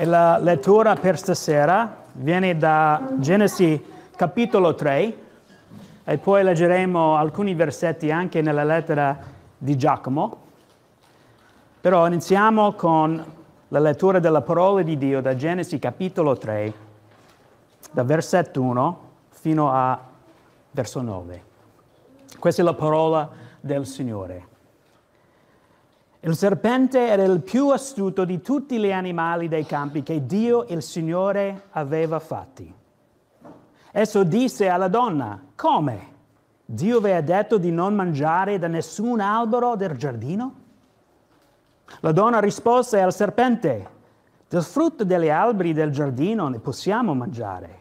E la lettura per stasera viene da Genesi capitolo 3 e poi leggeremo alcuni versetti anche nella lettera di Giacomo. Però iniziamo con la lettura della parola di Dio da Genesi capitolo 3, da versetto 1 fino a verso 9. Questa è la parola del Signore. Il serpente era il più astuto di tutti gli animali dei campi che Dio il Signore aveva fatti. Esso disse alla donna, come? Dio vi ha detto di non mangiare da nessun albero del giardino? La donna rispose al serpente, del frutto degli alberi del giardino ne possiamo mangiare,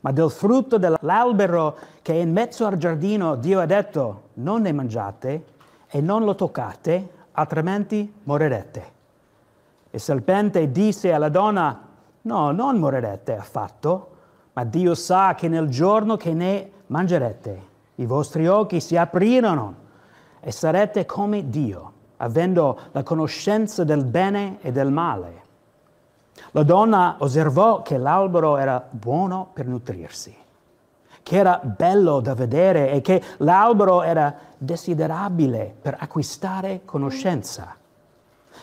ma del frutto dell'albero che è in mezzo al giardino Dio ha detto non ne mangiate e non lo toccate altrimenti morirete. Il serpente disse alla donna, no, non morirete affatto, ma Dio sa che nel giorno che ne mangerete, i vostri occhi si apriranno e sarete come Dio, avendo la conoscenza del bene e del male. La donna osservò che l'albero era buono per nutrirsi che era bello da vedere e che l'albero era desiderabile per acquistare conoscenza.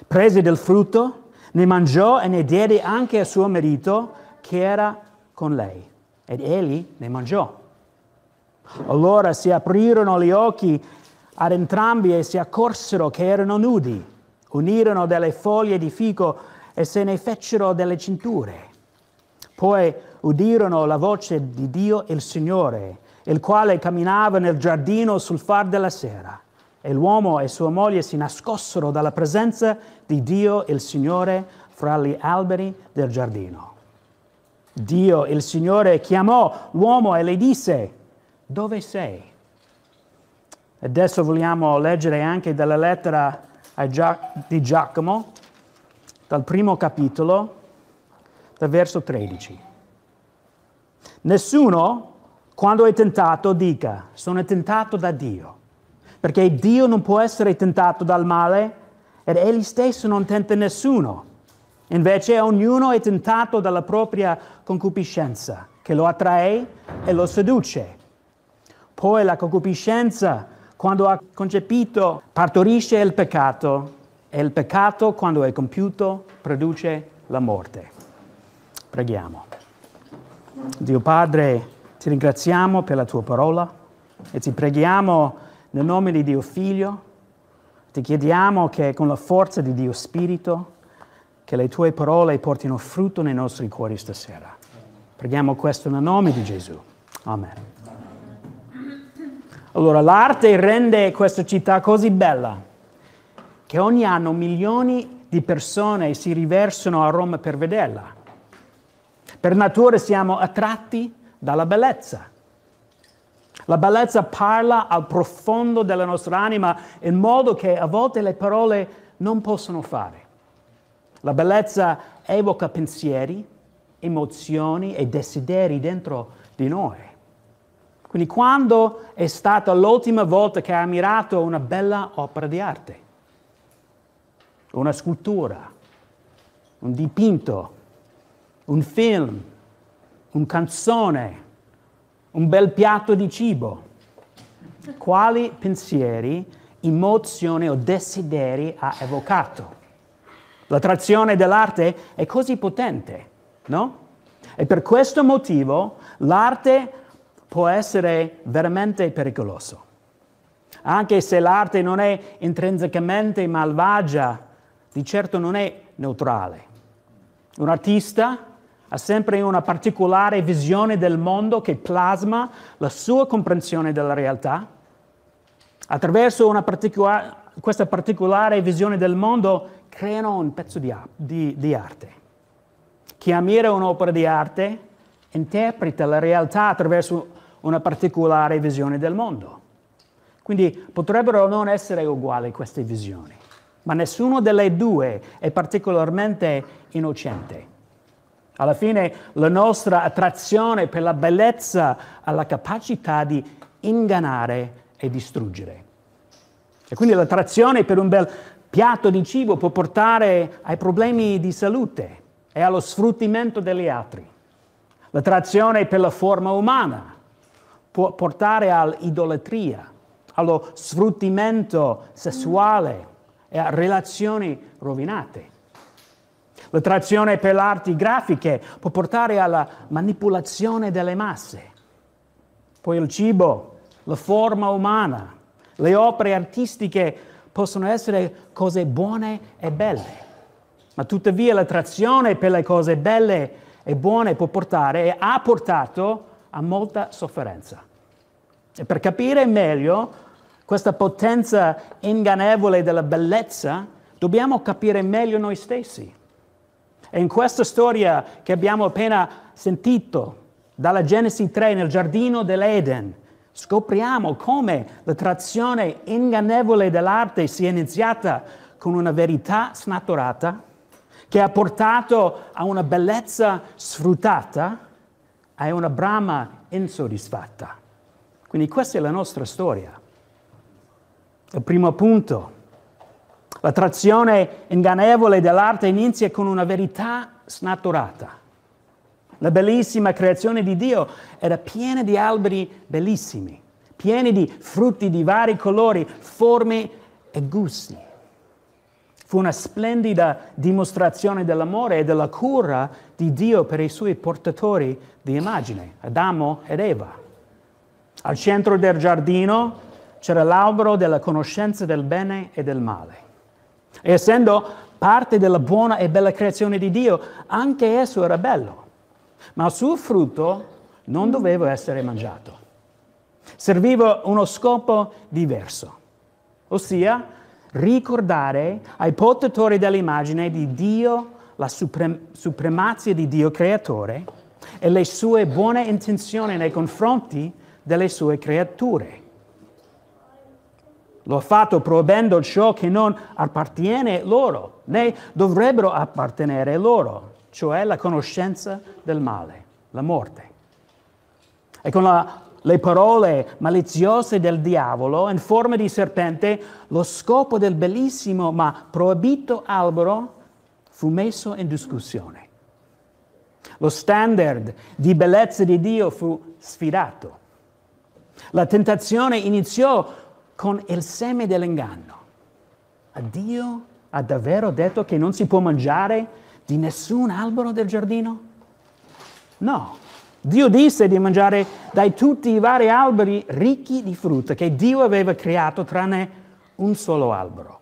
Prese del frutto, ne mangiò e ne diede anche a suo marito che era con lei. Ed egli ne mangiò. Allora si aprirono gli occhi ad entrambi e si accorsero che erano nudi. Unirono delle foglie di fico e se ne fecero delle cinture. Poi udirono la voce di Dio e il Signore, il quale camminava nel giardino sul far della sera. E l'uomo e sua moglie si nascossero dalla presenza di Dio e il Signore fra gli alberi del giardino. Dio, il Signore, chiamò l'uomo e le disse, dove sei? Adesso vogliamo leggere anche dalla lettera di Giacomo, dal primo capitolo, dal verso 13. Nessuno, quando è tentato, dica, sono tentato da Dio, perché Dio non può essere tentato dal male ed Egli stesso non tenta nessuno. Invece ognuno è tentato dalla propria concupiscenza, che lo attrae e lo seduce. Poi la concupiscenza, quando ha concepito, partorisce il peccato, e il peccato, quando è compiuto, produce la morte. Preghiamo. Dio Padre, ti ringraziamo per la tua parola e ti preghiamo nel nome di Dio Figlio, ti chiediamo che con la forza di Dio Spirito, che le tue parole portino frutto nei nostri cuori stasera. Preghiamo questo nel nome di Gesù. Amen. Allora, l'arte rende questa città così bella che ogni anno milioni di persone si riversano a Roma per vederla. Per natura siamo attratti dalla bellezza. La bellezza parla al profondo della nostra anima in modo che a volte le parole non possono fare. La bellezza evoca pensieri, emozioni e desideri dentro di noi. Quindi quando è stata l'ultima volta che hai ammirato una bella opera di arte? Una scultura, un dipinto, un film, una canzone, un bel piatto di cibo. Quali pensieri, emozioni o desideri ha evocato? L'attrazione dell'arte è così potente, no? E per questo motivo l'arte può essere veramente pericoloso. Anche se l'arte non è intrinsecamente malvagia, di certo non è neutrale. Un artista ha sempre una particolare visione del mondo che plasma la sua comprensione della realtà. Attraverso particola- questa particolare visione del mondo creano un pezzo di, a- di, di arte. Chi ammira un'opera di arte interpreta la realtà attraverso una particolare visione del mondo. Quindi potrebbero non essere uguali queste visioni, ma nessuna delle due è particolarmente innocente. Alla fine la nostra attrazione per la bellezza ha la capacità di ingannare e distruggere. E quindi l'attrazione per un bel piatto di cibo può portare ai problemi di salute e allo sfruttamento degli altri. L'attrazione per la forma umana può portare all'idolatria, allo sfruttamento sessuale e a relazioni rovinate. L'attrazione per le arti grafiche può portare alla manipolazione delle masse. Poi il cibo, la forma umana, le opere artistiche possono essere cose buone e belle, ma tuttavia l'attrazione per le cose belle e buone può portare e ha portato a molta sofferenza. E per capire meglio questa potenza ingannevole della bellezza, dobbiamo capire meglio noi stessi. E in questa storia che abbiamo appena sentito, dalla Genesi 3 nel giardino dell'Eden, scopriamo come la trazione ingannevole dell'arte sia iniziata con una verità snaturata che ha portato a una bellezza sfruttata e una brama insoddisfatta. Quindi questa è la nostra storia. Il primo punto L'attrazione ingannevole dell'arte inizia con una verità snaturata. La bellissima creazione di Dio era piena di alberi bellissimi, pieni di frutti di vari colori, forme e gusti. Fu una splendida dimostrazione dell'amore e della cura di Dio per i suoi portatori di immagine, Adamo ed Eva. Al centro del giardino c'era l'albero della conoscenza del bene e del male. E essendo parte della buona e bella creazione di Dio, anche esso era bello, ma il suo frutto non doveva essere mangiato. Serviva uno scopo diverso, ossia ricordare ai portatori dell'immagine di Dio la suprem- supremazia di Dio creatore e le sue buone intenzioni nei confronti delle sue creature. L'ho fatto proibendo ciò che non appartiene loro, né dovrebbero appartenere loro, cioè la conoscenza del male, la morte. E con la, le parole maliziose del diavolo in forma di serpente, lo scopo del bellissimo ma proibito albero fu messo in discussione. Lo standard di bellezza di Dio fu sfidato. La tentazione iniziò con il seme dell'inganno. Dio ha davvero detto che non si può mangiare di nessun albero del giardino? No. Dio disse di mangiare dai tutti i vari alberi ricchi di frutta che Dio aveva creato tranne un solo albero.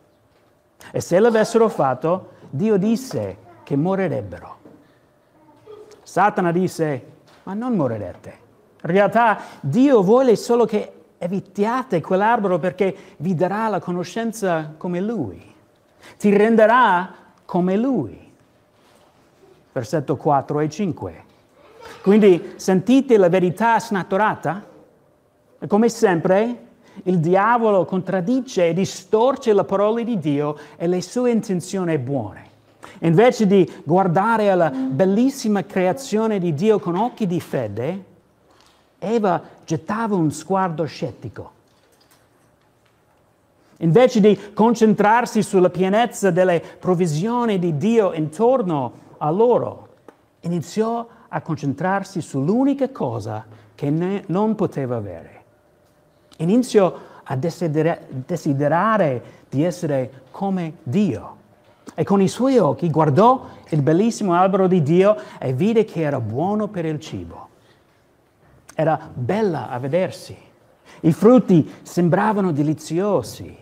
E se l'avessero fatto, Dio disse che morirebbero. Satana disse, ma non morirete. In realtà Dio vuole solo che evitiate quell'albero perché vi darà la conoscenza come lui, ti renderà come lui. Versetto 4 e 5. Quindi sentite la verità snaturata? E come sempre, il diavolo contraddice e distorce le parole di Dio e le sue intenzioni buone. Invece di guardare alla bellissima creazione di Dio con occhi di fede, Eva gettava un sguardo scettico. Invece di concentrarsi sulla pienezza delle provisioni di Dio intorno a loro, iniziò a concentrarsi sull'unica cosa che non poteva avere. Iniziò a desidere, desiderare di essere come Dio. E con i suoi occhi guardò il bellissimo albero di Dio e vide che era buono per il cibo era bella a vedersi, i frutti sembravano deliziosi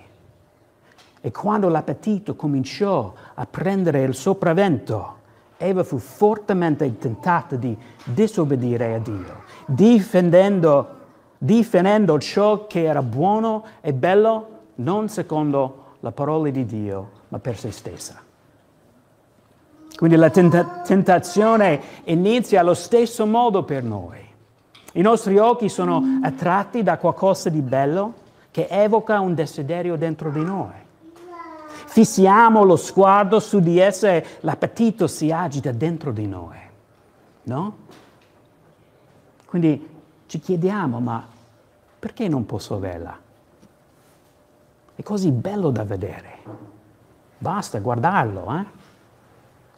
e quando l'appetito cominciò a prendere il sopravvento, Eva fu fortemente tentata di disobbedire a Dio, difendendo, difendendo ciò che era buono e bello non secondo la parola di Dio, ma per se stessa. Quindi la tenta- tentazione inizia allo stesso modo per noi. I nostri occhi sono attratti da qualcosa di bello che evoca un desiderio dentro di noi. Fissiamo lo sguardo su di essa e l'appetito si agita dentro di noi. No? Quindi ci chiediamo, ma perché non posso averla? È così bello da vedere. Basta guardarlo, eh?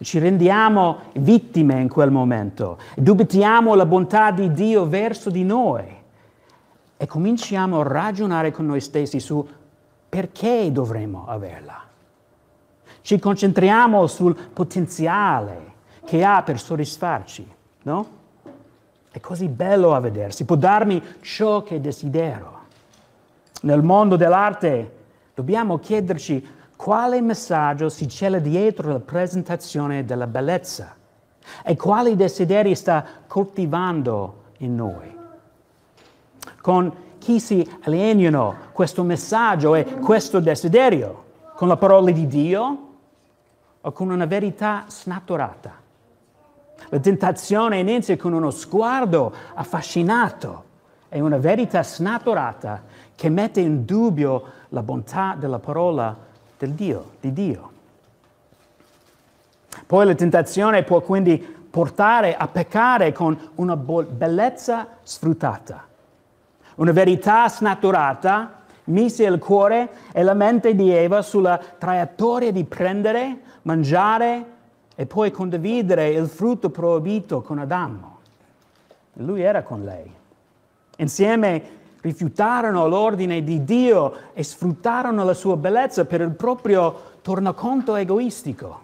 Ci rendiamo vittime in quel momento, dubitiamo la bontà di Dio verso di noi e cominciamo a ragionare con noi stessi su perché dovremmo averla. Ci concentriamo sul potenziale che ha per soddisfarci, no? È così bello a vedersi, può darmi ciò che desidero. Nel mondo dell'arte dobbiamo chiederci quale messaggio si cela dietro la presentazione della bellezza e quali desideri sta coltivando in noi. Con chi si alienano questo messaggio e questo desiderio? Con la parola di Dio o con una verità snaturata? La tentazione inizia con uno sguardo affascinato e una verità snaturata che mette in dubbio la bontà della parola di Dio del Dio, di Dio. Poi la tentazione può quindi portare a peccare con una bellezza sfruttata, una verità snaturata, mise il cuore e la mente di Eva sulla traiettoria di prendere, mangiare e poi condividere il frutto proibito con Adamo. Lui era con lei. Insieme rifiutarono l'ordine di Dio e sfruttarono la sua bellezza per il proprio tornaconto egoistico.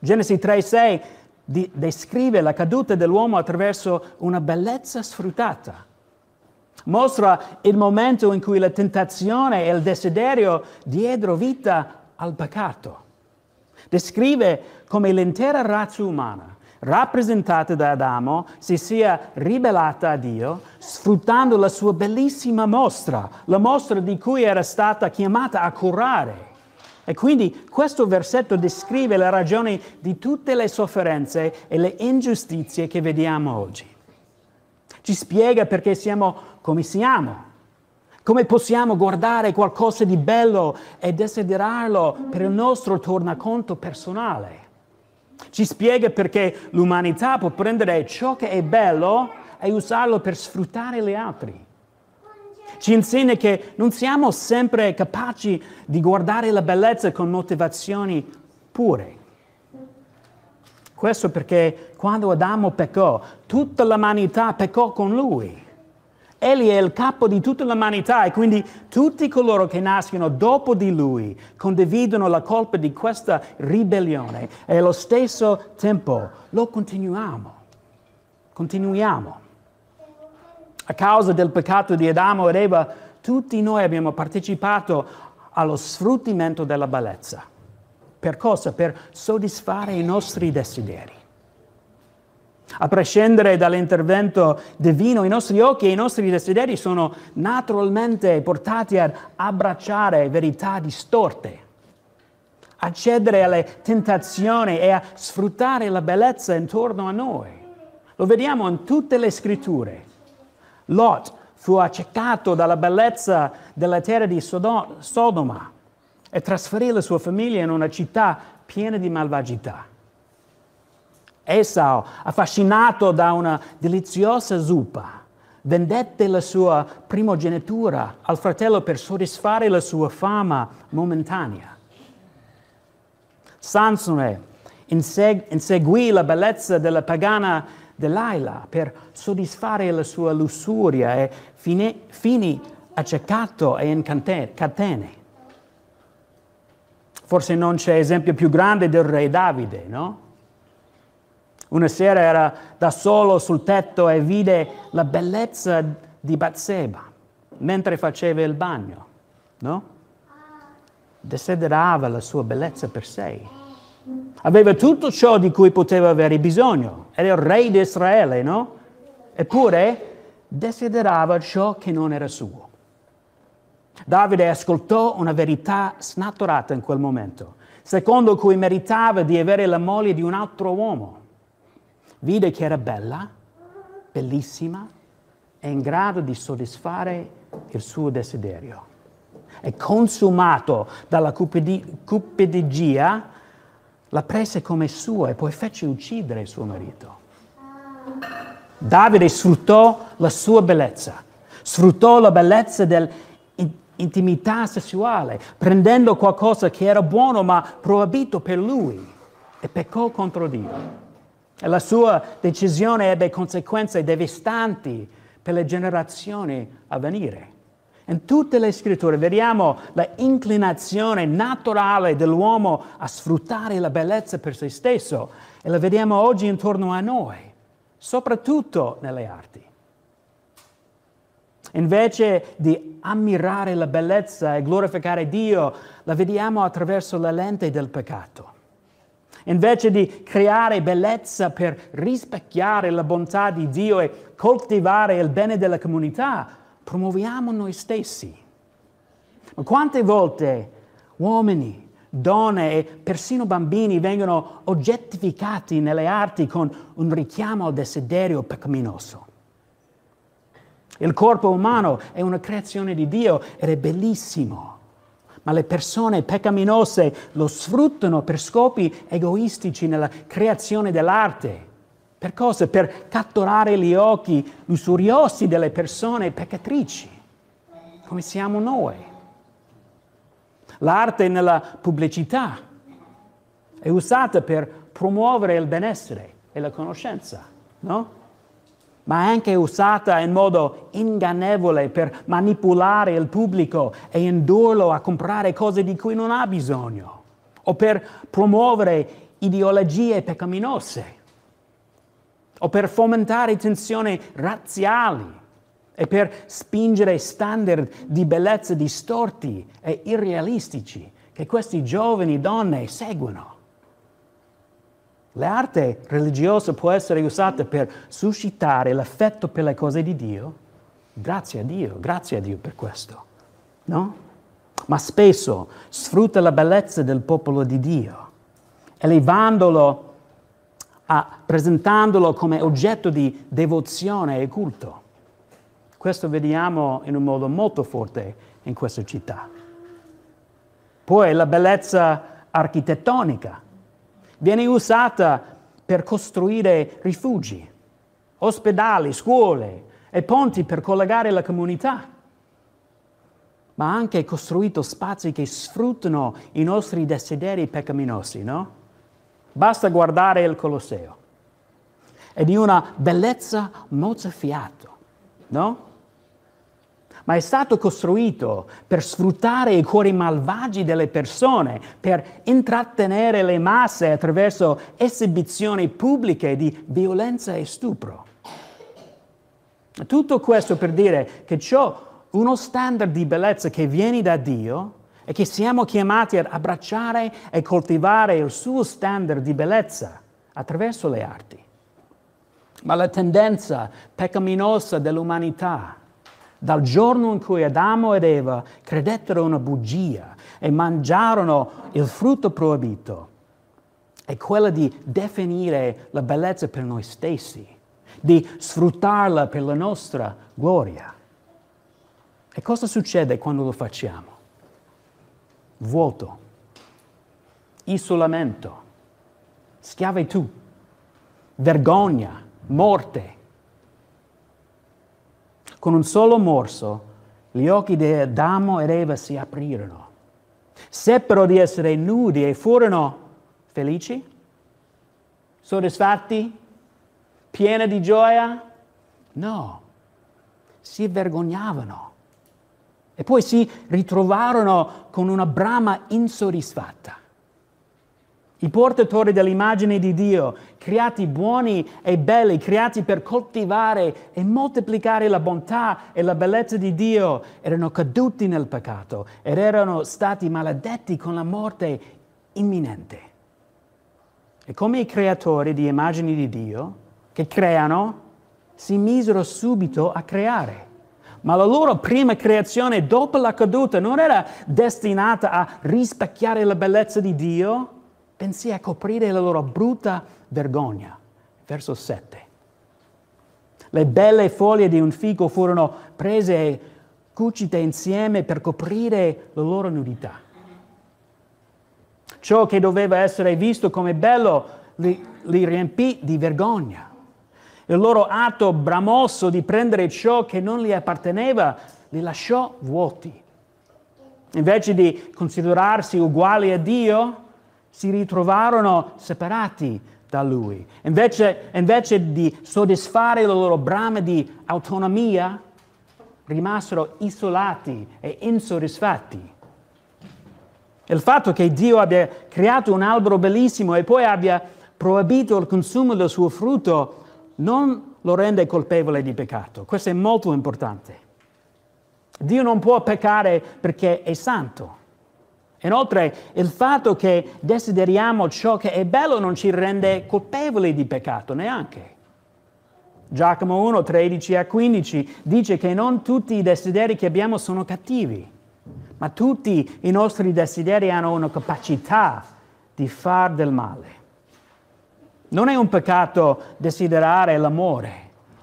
Genesi 3,6 di, descrive la caduta dell'uomo attraverso una bellezza sfruttata. Mostra il momento in cui la tentazione e il desiderio diedero vita al peccato. Descrive come l'intera razza umana rappresentata da Adamo, si sia ribellata a Dio, sfruttando la sua bellissima mostra, la mostra di cui era stata chiamata a curare. E quindi questo versetto descrive la ragione di tutte le sofferenze e le ingiustizie che vediamo oggi. Ci spiega perché siamo come siamo, come possiamo guardare qualcosa di bello e desiderarlo per il nostro tornaconto personale. Ci spiega perché l'umanità può prendere ciò che è bello e usarlo per sfruttare gli altri. Ci insegna che non siamo sempre capaci di guardare la bellezza con motivazioni pure. Questo perché quando Adamo peccò, tutta l'umanità peccò con lui. Egli è il capo di tutta l'umanità e quindi tutti coloro che nascono dopo di lui condividono la colpa di questa ribellione e allo stesso tempo lo continuiamo. Continuiamo. A causa del peccato di Adamo ed Eva, tutti noi abbiamo partecipato allo sfruttamento della bellezza. Per cosa? Per soddisfare i nostri desideri. A prescindere dall'intervento divino, i nostri occhi e i nostri desideri sono naturalmente portati ad abbracciare verità distorte, a cedere alle tentazioni e a sfruttare la bellezza intorno a noi. Lo vediamo in tutte le scritture. Lot fu accecato dalla bellezza della terra di Sodoma e trasferì la sua famiglia in una città piena di malvagità. Esau, affascinato da una deliziosa zuppa, vendette la sua primogenitura al fratello per soddisfare la sua fama momentanea. Sansone inseg- inseguì la bellezza della pagana Delilah per soddisfare la sua lussuria e fine- finì accecato e in catene. Forse non c'è esempio più grande del re Davide, no? Una sera era da solo sul tetto e vide la bellezza di Batseba mentre faceva il bagno, no? Desiderava la sua bellezza per sé. Aveva tutto ciò di cui poteva avere bisogno. Era il re di Israele, no? Eppure desiderava ciò che non era suo. Davide ascoltò una verità snaturata in quel momento, secondo cui meritava di avere la moglie di un altro uomo vide che era bella, bellissima e in grado di soddisfare il suo desiderio. E consumato dalla cupidigia, la prese come sua e poi fece uccidere suo marito. Davide sfruttò la sua bellezza, sfruttò la bellezza dell'intimità sessuale, prendendo qualcosa che era buono ma proibito per lui e peccò contro Dio. E la sua decisione ebbe conseguenze devastanti per le generazioni a venire. In tutte le scritture vediamo l'inclinazione naturale dell'uomo a sfruttare la bellezza per se stesso e la vediamo oggi intorno a noi, soprattutto nelle arti. Invece di ammirare la bellezza e glorificare Dio, la vediamo attraverso la lente del peccato invece di creare bellezza per rispecchiare la bontà di Dio e coltivare il bene della comunità, promuoviamo noi stessi. Ma quante volte uomini, donne e persino bambini vengono oggettificati nelle arti con un richiamo al desiderio peccaminoso? Il corpo umano è una creazione di Dio ed è bellissimo ma le persone peccaminose lo sfruttano per scopi egoistici nella creazione dell'arte. Per cosa? Per catturare gli occhi lusuriosi delle persone peccatrici, come siamo noi. L'arte nella pubblicità è usata per promuovere il benessere e la conoscenza, no? ma è anche usata in modo ingannevole per manipolare il pubblico e indurlo a comprare cose di cui non ha bisogno o per promuovere ideologie peccaminose o per fomentare tensioni razziali e per spingere standard di bellezza distorti e irrealistici che questi giovani donne seguono. L'arte religiosa può essere usata per suscitare l'affetto per le cose di Dio. Grazie a Dio, grazie a Dio per questo. No? Ma spesso sfrutta la bellezza del popolo di Dio, elevandolo, a, presentandolo come oggetto di devozione e culto. Questo vediamo in un modo molto forte in questa città. Poi la bellezza architettonica viene usata per costruire rifugi, ospedali, scuole e ponti per collegare la comunità, ma anche costruito spazi che sfruttano i nostri desideri peccaminosi, no? Basta guardare il Colosseo. È di una bellezza mozzafiato, no? ma è stato costruito per sfruttare i cuori malvagi delle persone, per intrattenere le masse attraverso esibizioni pubbliche di violenza e stupro. Tutto questo per dire che c'è uno standard di bellezza che viene da Dio e che siamo chiamati ad abbracciare e coltivare il suo standard di bellezza attraverso le arti. Ma la tendenza peccaminosa dell'umanità dal giorno in cui Adamo ed Eva credettero una bugia e mangiarono il frutto proibito, è quella di definire la bellezza per noi stessi, di sfruttarla per la nostra gloria. E cosa succede quando lo facciamo? Vuoto, isolamento, schiavitù, vergogna, morte, con un solo morso gli occhi di Adamo ed Eva si aprirono. Seppero di essere nudi e furono felici, soddisfatti, pieni di gioia? No, si vergognavano. E poi si ritrovarono con una brama insoddisfatta i portatori dell'immagine di Dio, creati buoni e belli, creati per coltivare e moltiplicare la bontà e la bellezza di Dio, erano caduti nel peccato ed erano stati maledetti con la morte imminente. E come i creatori di immagini di Dio, che creano, si misero subito a creare. Ma la loro prima creazione dopo la caduta non era destinata a rispecchiare la bellezza di Dio, bensì a coprire la loro brutta vergogna. Verso 7. Le belle foglie di un fico furono prese e cucite insieme per coprire la loro nudità. Ciò che doveva essere visto come bello li, li riempì di vergogna. Il loro atto bramoso di prendere ciò che non gli apparteneva li lasciò vuoti. Invece di considerarsi uguali a Dio, si ritrovarono separati da lui. Invece, invece di soddisfare la loro brama di autonomia, rimasero isolati e insoddisfatti. Il fatto che Dio abbia creato un albero bellissimo e poi abbia proibito il consumo del suo frutto non lo rende colpevole di peccato. Questo è molto importante. Dio non può peccare perché è santo. Inoltre il fatto che desideriamo ciò che è bello non ci rende colpevoli di peccato neanche. Giacomo 1, 13 a 15 dice che non tutti i desideri che abbiamo sono cattivi, ma tutti i nostri desideri hanno una capacità di far del male. Non è un peccato desiderare l'amore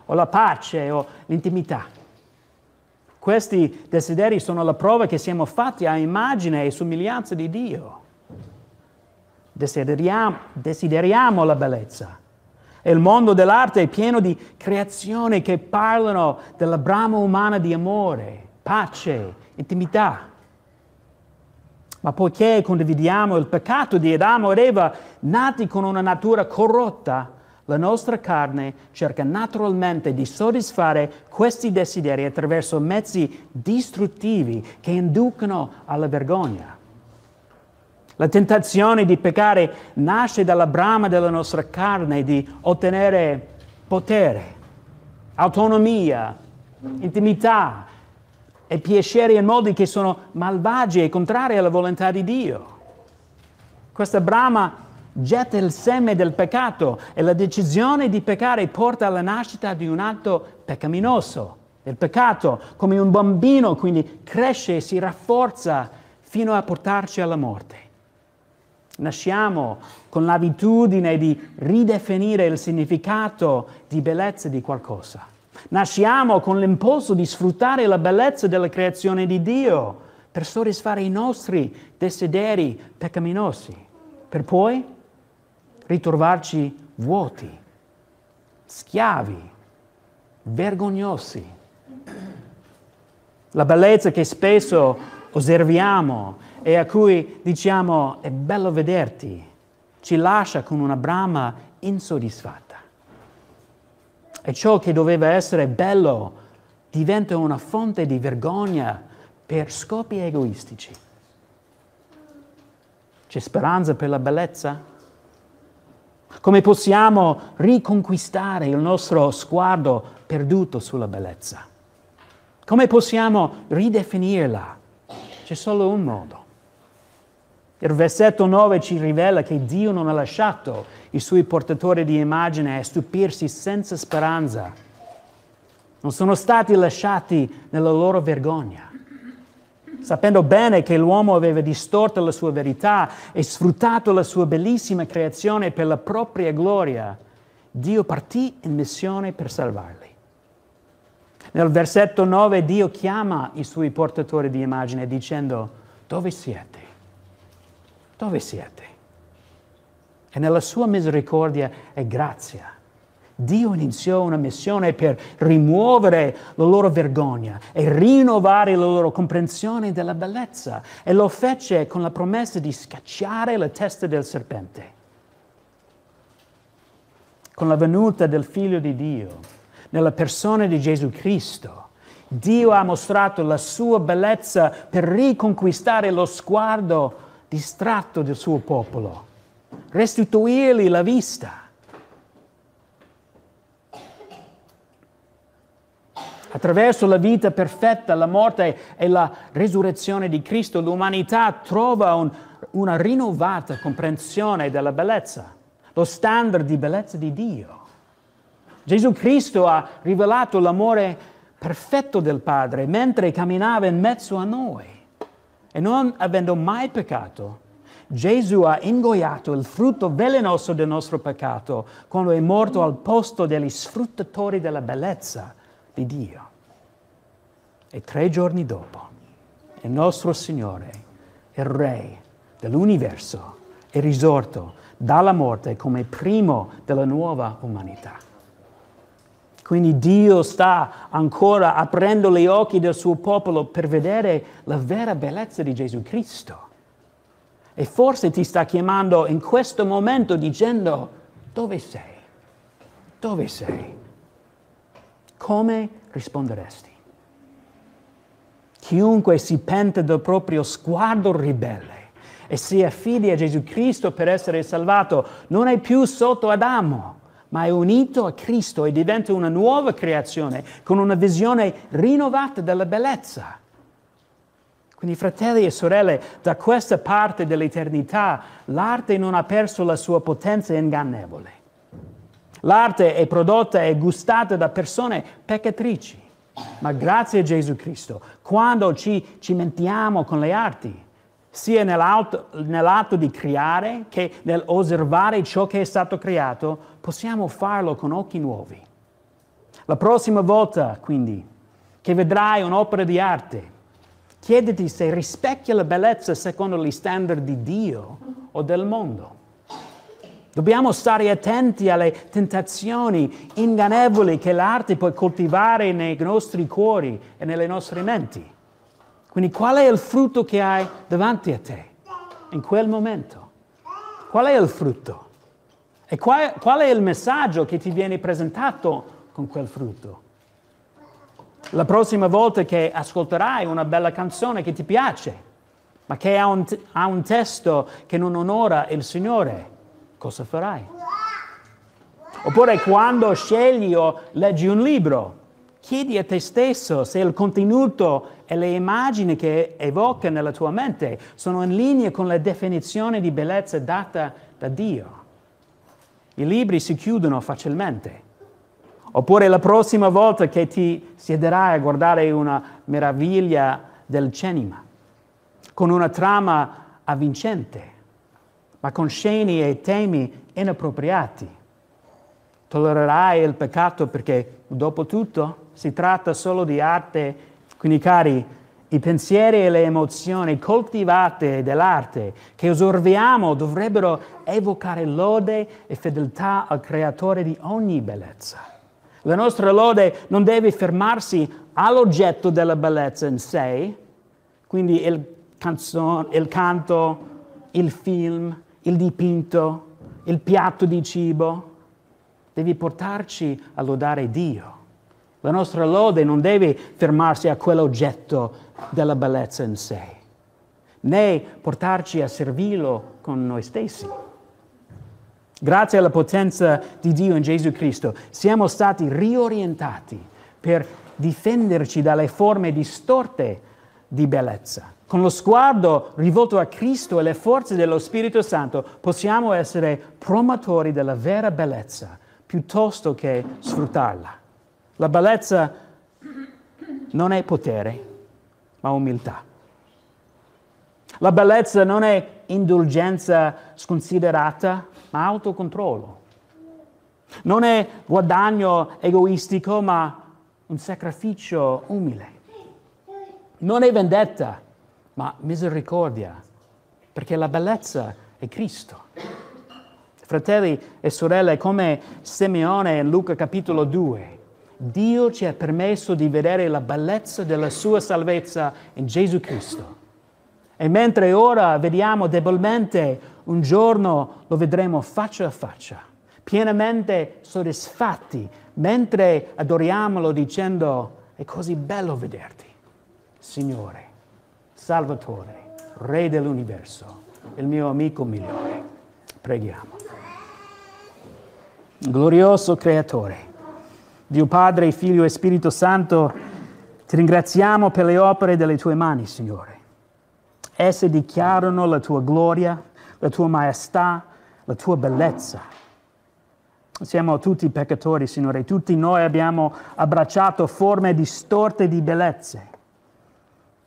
o la pace o l'intimità questi desideri sono la prova che siamo fatti a immagine e somiglianza di Dio. Desideriamo, desideriamo la bellezza. E il mondo dell'arte è pieno di creazioni che parlano della brama umana di amore, pace, intimità. Ma poiché condividiamo il peccato di Adamo ed Eva, nati con una natura corrotta, la nostra carne cerca naturalmente di soddisfare questi desideri attraverso mezzi distruttivi che inducono alla vergogna. La tentazione di peccare nasce dalla brama della nostra carne di ottenere potere, autonomia, intimità e piacere in modi che sono malvagi e contrari alla volontà di Dio. Questa brama getta il seme del peccato e la decisione di peccare porta alla nascita di un atto peccaminoso, Il peccato, come un bambino, quindi cresce e si rafforza fino a portarci alla morte. Nasciamo con l'abitudine di ridefinire il significato di bellezza di qualcosa. Nasciamo con l'impulso di sfruttare la bellezza della creazione di Dio per soddisfare i nostri desideri peccaminosi, per poi ritrovarci vuoti, schiavi, vergognosi. La bellezza che spesso osserviamo e a cui diciamo è bello vederti, ci lascia con una brama insoddisfatta. E ciò che doveva essere bello diventa una fonte di vergogna per scopi egoistici. C'è speranza per la bellezza? Come possiamo riconquistare il nostro sguardo perduto sulla bellezza? Come possiamo ridefinirla? C'è solo un modo. Il versetto 9 ci rivela che Dio non ha lasciato i suoi portatori di immagine a stupirsi senza speranza. Non sono stati lasciati nella loro vergogna sapendo bene che l'uomo aveva distorto la sua verità e sfruttato la sua bellissima creazione per la propria gloria, Dio partì in missione per salvarli. Nel versetto 9 Dio chiama i suoi portatori di immagine dicendo, dove siete? Dove siete? E nella sua misericordia e grazia Dio iniziò una missione per rimuovere la loro vergogna e rinnovare la loro comprensione della bellezza e lo fece con la promessa di scacciare la testa del serpente. Con la venuta del Figlio di Dio, nella persona di Gesù Cristo, Dio ha mostrato la sua bellezza per riconquistare lo sguardo distratto del suo popolo, restituirgli la vista Attraverso la vita perfetta, la morte e la resurrezione di Cristo, l'umanità trova un, una rinnovata comprensione della bellezza, lo standard di bellezza di Dio. Gesù Cristo ha rivelato l'amore perfetto del Padre mentre camminava in mezzo a noi e non avendo mai peccato. Gesù ha ingoiato il frutto velenoso del nostro peccato quando è morto al posto degli sfruttatori della bellezza di Dio. E tre giorni dopo, il nostro Signore, il Re dell'universo, è risorto dalla morte come primo della nuova umanità. Quindi Dio sta ancora aprendo gli occhi del suo popolo per vedere la vera bellezza di Gesù Cristo. E forse ti sta chiamando in questo momento dicendo, dove sei? Dove sei? come risponderesti? Chiunque si pente del proprio sguardo ribelle e si affidi a Gesù Cristo per essere salvato, non è più sotto Adamo, ma è unito a Cristo e diventa una nuova creazione con una visione rinnovata della bellezza. Quindi fratelli e sorelle, da questa parte dell'eternità l'arte non ha perso la sua potenza ingannevole. L'arte è prodotta e gustata da persone peccatrici, ma grazie a Gesù Cristo, quando ci cimentiamo con le arti, sia nell'atto di creare che nell'osservare ciò che è stato creato, possiamo farlo con occhi nuovi. La prossima volta, quindi, che vedrai un'opera di arte, chiediti se rispecchia la bellezza secondo gli standard di Dio o del mondo. Dobbiamo stare attenti alle tentazioni ingannevoli che l'arte può coltivare nei nostri cuori e nelle nostre menti. Quindi qual è il frutto che hai davanti a te in quel momento? Qual è il frutto? E qual, qual è il messaggio che ti viene presentato con quel frutto? La prossima volta che ascolterai una bella canzone che ti piace, ma che ha un, ha un testo che non onora il Signore, cosa farai? Oppure quando scegli o leggi un libro, chiedi a te stesso se il contenuto e le immagini che evoca nella tua mente sono in linea con la definizione di bellezza data da Dio. I libri si chiudono facilmente. Oppure la prossima volta che ti siederai a guardare una meraviglia del cinema, con una trama avvincente, ma con sceni e temi inappropriati. Tollererai il peccato perché, dopo tutto, si tratta solo di arte. Quindi, cari, i pensieri e le emozioni coltivate dell'arte che usurviamo dovrebbero evocare lode e fedeltà al creatore di ogni bellezza. La nostra lode non deve fermarsi all'oggetto della bellezza in sé, quindi il, canzon- il canto, il film, il dipinto, il piatto di cibo. Devi portarci a lodare Dio. La nostra lode non deve fermarsi a quell'oggetto della bellezza in sé, né portarci a servirlo con noi stessi. Grazie alla potenza di Dio in Gesù Cristo siamo stati riorientati per difenderci dalle forme distorte di bellezza con lo sguardo rivolto a Cristo e le forze dello Spirito Santo, possiamo essere promotori della vera bellezza piuttosto che sfruttarla. La bellezza non è potere, ma umiltà. La bellezza non è indulgenza sconsiderata, ma autocontrollo. Non è guadagno egoistico, ma un sacrificio umile. Non è vendetta, ma misericordia, perché la bellezza è Cristo. Fratelli e sorelle, come Simeone in Luca capitolo 2, Dio ci ha permesso di vedere la bellezza della sua salvezza in Gesù Cristo. E mentre ora vediamo debolmente, un giorno lo vedremo faccia a faccia, pienamente soddisfatti, mentre adoriamolo dicendo è così bello vederti, Signore. Salvatore, Re dell'universo, il mio amico migliore. Preghiamo. Glorioso Creatore, Dio Padre, Figlio e Spirito Santo, ti ringraziamo per le opere delle tue mani, Signore. Esse dichiarano la tua gloria, la tua maestà, la tua bellezza. Siamo tutti peccatori, Signore, tutti noi abbiamo abbracciato forme distorte di bellezze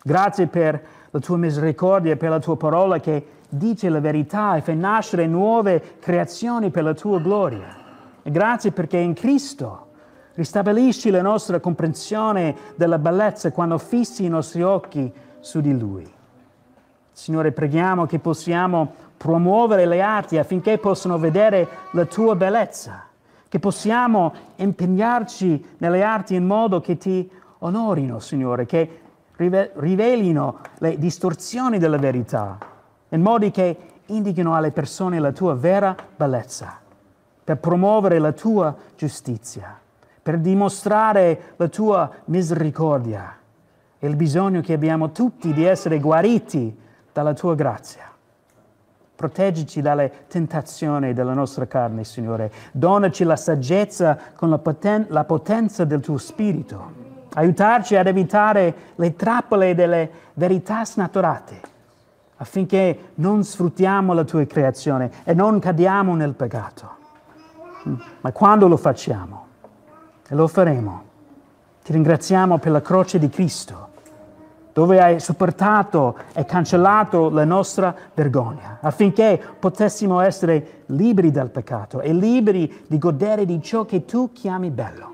Grazie per la tua misericordia e per la tua parola che dice la verità e fa nascere nuove creazioni per la tua gloria. E grazie perché in Cristo ristabilisci la nostra comprensione della bellezza quando fissi i nostri occhi su di Lui. Signore, preghiamo che possiamo promuovere le arti affinché possano vedere la tua bellezza, che possiamo impegnarci nelle arti in modo che ti onorino, Signore, che rivelino le distorsioni della verità, in modi che indichino alle persone la tua vera bellezza, per promuovere la tua giustizia, per dimostrare la tua misericordia e il bisogno che abbiamo tutti di essere guariti dalla tua grazia. Proteggici dalle tentazioni della nostra carne, Signore. Donaci la saggezza con la, poten- la potenza del tuo spirito aiutarci ad evitare le trappole delle verità snaturate, affinché non sfruttiamo la tua creazione e non cadiamo nel peccato. Ma quando lo facciamo, e lo faremo, ti ringraziamo per la croce di Cristo, dove hai supportato e cancellato la nostra vergogna, affinché potessimo essere liberi dal peccato e liberi di godere di ciò che tu chiami bello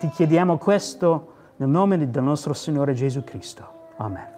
ti chiediamo questo nel nome del nostro Signore Gesù Cristo. Amen.